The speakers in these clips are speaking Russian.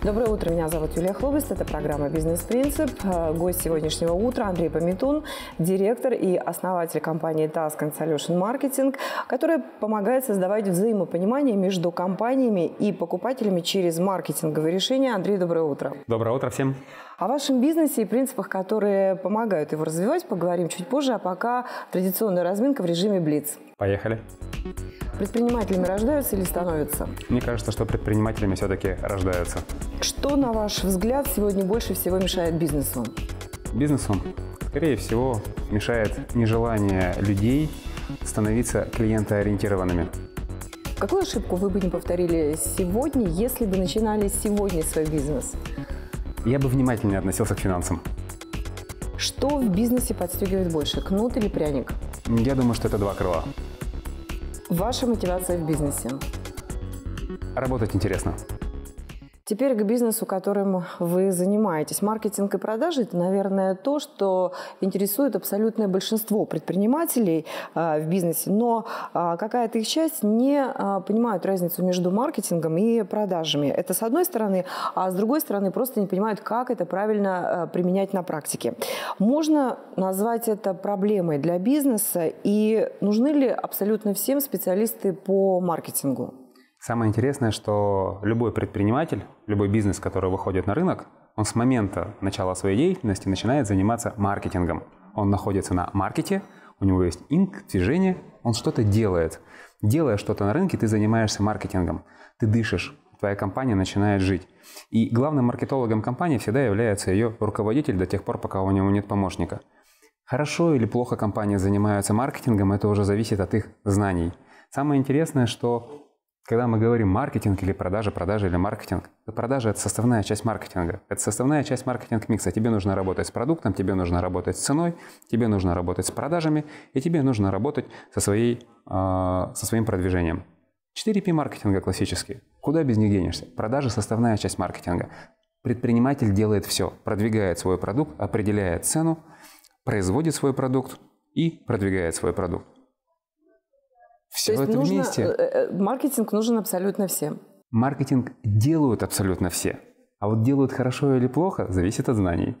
Доброе утро, меня зовут Юлия Хлобыст, это программа «Бизнес-принцип». Э, гость сегодняшнего утра Андрей Пометун, директор и основатель компании Task and Solution Marketing, которая помогает создавать взаимопонимание между компаниями и покупателями через маркетинговые решения. Андрей, доброе утро. Доброе утро всем. О вашем бизнесе и принципах, которые помогают его развивать, поговорим чуть позже, а пока традиционная разминка в режиме «Блиц». Поехали. Предпринимателями рождаются или становятся? Мне кажется, что предпринимателями все-таки рождаются. Что, на ваш взгляд, сегодня больше всего мешает бизнесу? Бизнесу, скорее всего, мешает нежелание людей становиться клиентоориентированными. Какую ошибку вы бы не повторили сегодня, если бы начинали сегодня свой бизнес? Я бы внимательнее относился к финансам. Что в бизнесе подстегивает больше, кнут или пряник? Я думаю, что это два крыла. Ваша мотивация в бизнесе? Работать интересно. Теперь к бизнесу, которым вы занимаетесь. Маркетинг и продажи – это, наверное, то, что интересует абсолютное большинство предпринимателей а, в бизнесе, но а, какая-то их часть не а, понимают разницу между маркетингом и продажами. Это с одной стороны, а с другой стороны просто не понимают, как это правильно применять на практике. Можно назвать это проблемой для бизнеса и нужны ли абсолютно всем специалисты по маркетингу? Самое интересное, что любой предприниматель, любой бизнес, который выходит на рынок, он с момента начала своей деятельности начинает заниматься маркетингом. Он находится на маркете, у него есть инк, движение, он что-то делает. Делая что-то на рынке, ты занимаешься маркетингом, ты дышишь, твоя компания начинает жить. И главным маркетологом компании всегда является ее руководитель до тех пор, пока у него нет помощника. Хорошо или плохо компания занимается маркетингом, это уже зависит от их знаний. Самое интересное, что когда мы говорим маркетинг или продажа, продажа или маркетинг, то продажа – это составная часть маркетинга. Это составная часть маркетинг-микса. Тебе нужно работать с продуктом, тебе нужно работать с ценой, тебе нужно работать с продажами, и тебе нужно работать со, своей, э, со своим продвижением. 4P маркетинга классические. Куда без них денешься? Продажа – составная часть маркетинга. Предприниматель делает все. Продвигает свой продукт, определяет цену, производит свой продукт и продвигает свой продукт. Все То это нужно, вместе. Э, э, маркетинг нужен абсолютно всем. Маркетинг делают абсолютно все. А вот делают хорошо или плохо, зависит от знаний.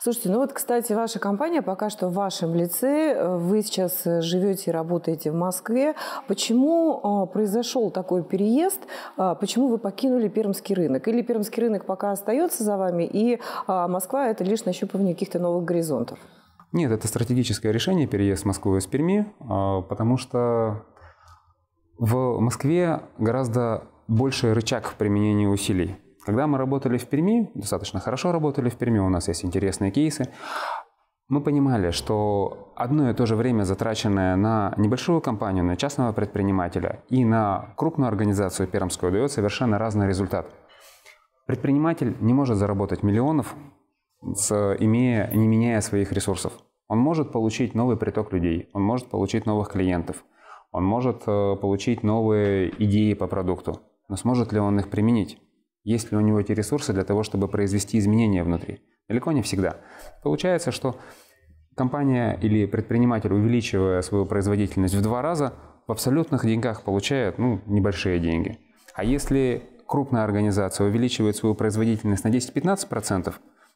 Слушайте, ну вот, кстати, ваша компания пока что в вашем лице. Вы сейчас э, живете и работаете в Москве. Почему а, произошел такой переезд? А, почему вы покинули пермский рынок? Или пермский рынок пока остается за вами, и а, Москва – это лишь нащупывание каких-то новых горизонтов? Нет, это стратегическое решение переезд в Москву из Перми, потому что в Москве гораздо больше рычаг применения усилий. Когда мы работали в Перми, достаточно хорошо работали в Перми, у нас есть интересные кейсы, мы понимали, что одно и то же время, затраченное на небольшую компанию, на частного предпринимателя и на крупную организацию пермскую, дает совершенно разный результат. Предприниматель не может заработать миллионов, имея, не меняя своих ресурсов. Он может получить новый приток людей, он может получить новых клиентов – он может э, получить новые идеи по продукту, но сможет ли он их применить? Есть ли у него эти ресурсы для того, чтобы произвести изменения внутри? Далеко не всегда. Получается, что компания или предприниматель, увеличивая свою производительность в два раза, в абсолютных деньгах получает ну, небольшие деньги. А если крупная организация увеличивает свою производительность на 10-15%,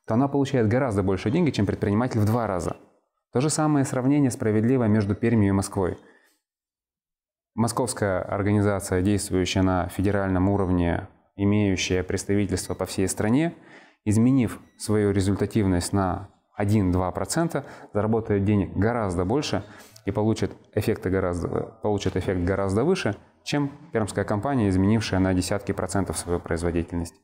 то она получает гораздо больше денег, чем предприниматель в два раза. То же самое сравнение справедливо между Пермью и Москвой. Московская организация, действующая на федеральном уровне, имеющая представительство по всей стране, изменив свою результативность на 1-2%, заработает денег гораздо больше и получит, эффекты гораздо, получит эффект гораздо выше, чем пермская компания, изменившая на десятки процентов свою производительность.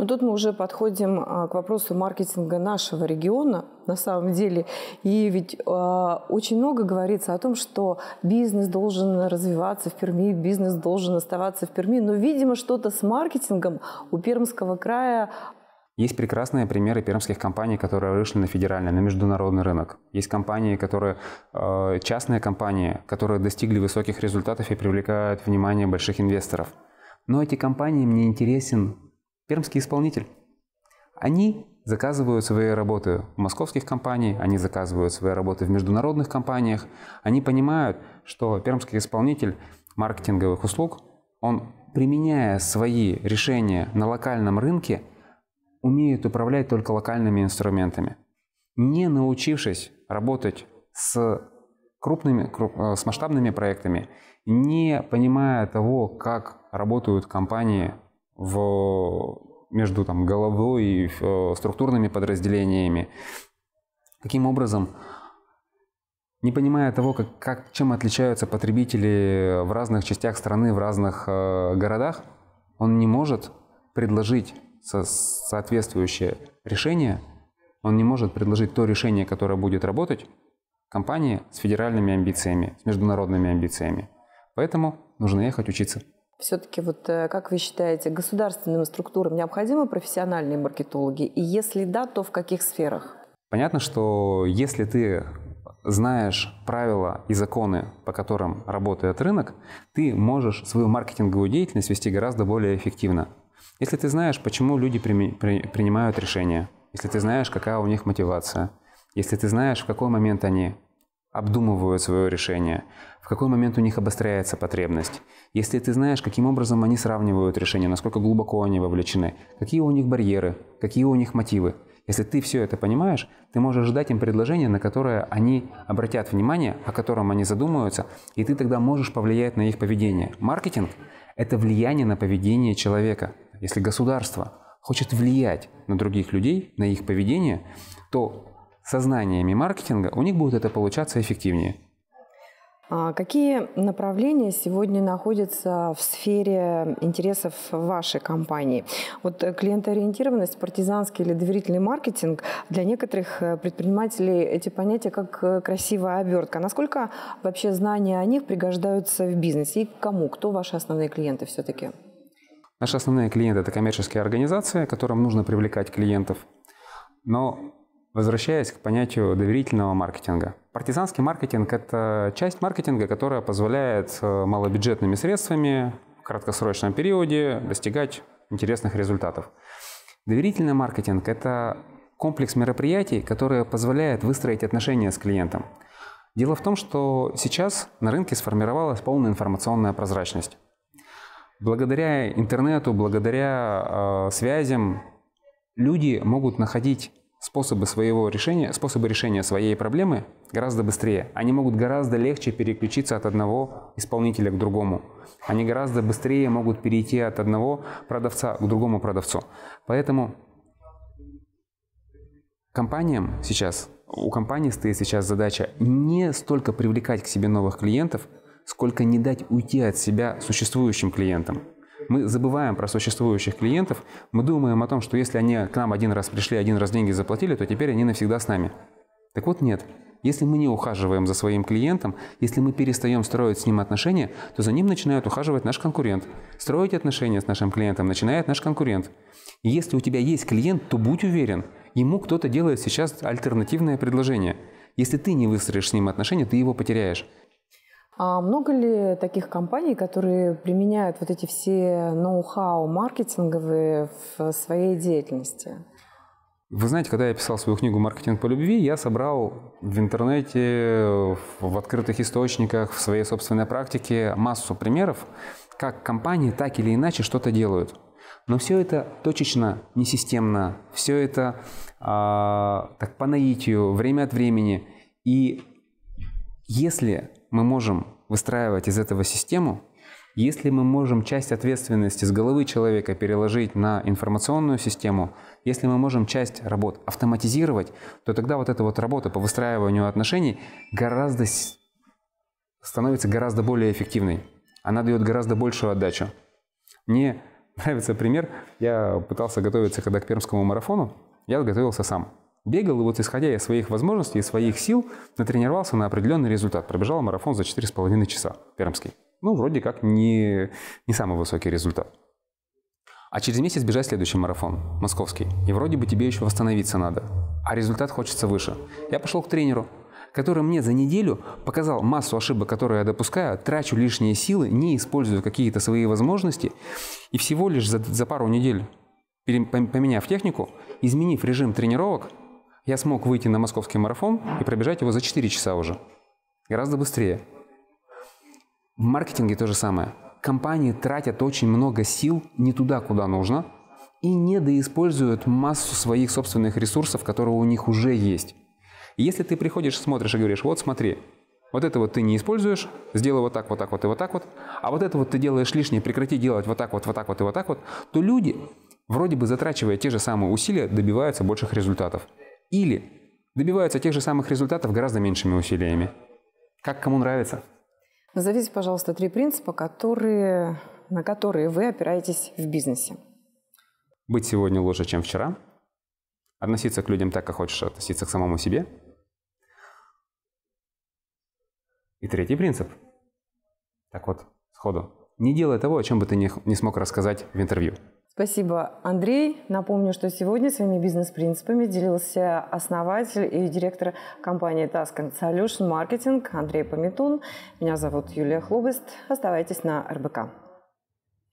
Но тут мы уже подходим а, к вопросу маркетинга нашего региона, на самом деле. И ведь э, очень много говорится о том, что бизнес должен развиваться в Перми, бизнес должен оставаться в Перми. Но, видимо, что-то с маркетингом у Пермского края есть прекрасные примеры пермских компаний, которые вышли на федеральный, на международный рынок. Есть компании, которые, а, частные компании, которые достигли высоких результатов и привлекают внимание больших инвесторов. Но эти компании мне интересен пермский исполнитель. Они заказывают свои работы в московских компаниях, они заказывают свои работы в международных компаниях. Они понимают, что пермский исполнитель маркетинговых услуг, он, применяя свои решения на локальном рынке, умеет управлять только локальными инструментами. Не научившись работать с крупными, э, с масштабными проектами, не понимая того, как работают компании в, между там, головой и э, структурными подразделениями. Каким образом, не понимая того, как, как, чем отличаются потребители в разных частях страны, в разных э, городах, он не может предложить со соответствующее решение, он не может предложить то решение, которое будет работать компании с федеральными амбициями, с международными амбициями. Поэтому нужно ехать учиться. Все-таки вот э, как вы считаете, государственным структурам необходимы профессиональные маркетологи? И если да, то в каких сферах? Понятно, что если ты знаешь правила и законы, по которым работает рынок, ты можешь свою маркетинговую деятельность вести гораздо более эффективно. Если ты знаешь, почему люди при, при, принимают решения, если ты знаешь, какая у них мотивация, если ты знаешь, в какой момент они обдумывают свое решение, в какой момент у них обостряется потребность. Если ты знаешь, каким образом они сравнивают решения, насколько глубоко они вовлечены, какие у них барьеры, какие у них мотивы. Если ты все это понимаешь, ты можешь ждать им предложение, на которое они обратят внимание, о котором они задумаются, и ты тогда можешь повлиять на их поведение. Маркетинг – это влияние на поведение человека. Если государство хочет влиять на других людей, на их поведение, то со знаниями маркетинга, у них будет это получаться эффективнее. А какие направления сегодня находятся в сфере интересов вашей компании? Вот э, клиентоориентированность, партизанский или доверительный маркетинг, для некоторых э, предпринимателей эти понятия как э, красивая обертка. Насколько вообще знания о них пригождаются в бизнесе и кому? Кто ваши основные клиенты все-таки? Наши основные клиенты – это коммерческие организации, которым нужно привлекать клиентов. Но Возвращаясь к понятию доверительного маркетинга. Партизанский маркетинг – это часть маркетинга, которая позволяет э, малобюджетными средствами в краткосрочном периоде достигать интересных результатов. Доверительный маркетинг – это комплекс мероприятий, которые позволяют выстроить отношения с клиентом. Дело в том, что сейчас на рынке сформировалась полная информационная прозрачность. Благодаря интернету, благодаря э, связям люди могут находить способы своего решения, способы решения своей проблемы гораздо быстрее. Они могут гораздо легче переключиться от одного исполнителя к другому. Они гораздо быстрее могут перейти от одного продавца к другому продавцу. Поэтому компаниям сейчас, у компании стоит сейчас задача не столько привлекать к себе новых клиентов, сколько не дать уйти от себя существующим клиентам. Мы забываем про существующих клиентов, мы думаем о том, что если они к нам один раз пришли, один раз деньги заплатили, то теперь они навсегда с нами. Так вот нет. Если мы не ухаживаем за своим клиентом, если мы перестаем строить с ним отношения, то за ним начинает ухаживать наш конкурент. Строить отношения с нашим клиентом начинает наш конкурент. И если у тебя есть клиент, то будь уверен, ему кто-то делает сейчас альтернативное предложение. Если ты не выстроишь с ним отношения, ты его потеряешь. А много ли таких компаний, которые применяют вот эти все ноу-хау маркетинговые в своей деятельности? Вы знаете, когда я писал свою книгу «Маркетинг по любви», я собрал в интернете, в открытых источниках, в своей собственной практике массу примеров, как компании так или иначе что-то делают. Но все это точечно, несистемно, все это а, так по наитию, время от времени. И если мы можем выстраивать из этого систему, если мы можем часть ответственности с головы человека переложить на информационную систему, если мы можем часть работ автоматизировать, то тогда вот эта вот работа по выстраиванию отношений гораздо становится гораздо более эффективной. Она дает гораздо большую отдачу. Мне нравится пример. Я пытался готовиться когда к пермскому марафону. Я готовился сам. Бегал и вот исходя из своих возможностей, из своих сил, натренировался на определенный результат. Пробежал марафон за 4,5 часа, пермский. Ну, вроде как не, не самый высокий результат. А через месяц бежать следующий марафон, московский. И вроде бы тебе еще восстановиться надо. А результат хочется выше. Я пошел к тренеру, который мне за неделю показал массу ошибок, которые я допускаю, трачу лишние силы, не использую какие-то свои возможности. И всего лишь за, за пару недель, поменяв технику, изменив режим тренировок, я смог выйти на московский марафон и пробежать его за 4 часа уже. Гораздо быстрее. В маркетинге то же самое. Компании тратят очень много сил не туда, куда нужно, и недоиспользуют массу своих собственных ресурсов, которые у них уже есть. если ты приходишь, смотришь и говоришь, вот смотри, вот это вот ты не используешь, сделай вот так, вот так вот и вот так вот, а вот это вот ты делаешь лишнее, прекрати делать вот так вот, вот так вот и вот так вот, то люди, вроде бы затрачивая те же самые усилия, добиваются больших результатов или добиваются тех же самых результатов гораздо меньшими усилиями. Как кому нравится. Назовите, пожалуйста, три принципа, которые, на которые вы опираетесь в бизнесе. Быть сегодня лучше, чем вчера. Относиться к людям так, как хочешь относиться к самому себе. И третий принцип. Так вот, сходу. Не делай того, о чем бы ты не, не смог рассказать в интервью. Спасибо, Андрей. Напомню, что сегодня своими бизнес-принципами делился основатель и директор компании Task Solution Marketing Андрей Пометун. Меня зовут Юлия Хлобыст. Оставайтесь на РБК.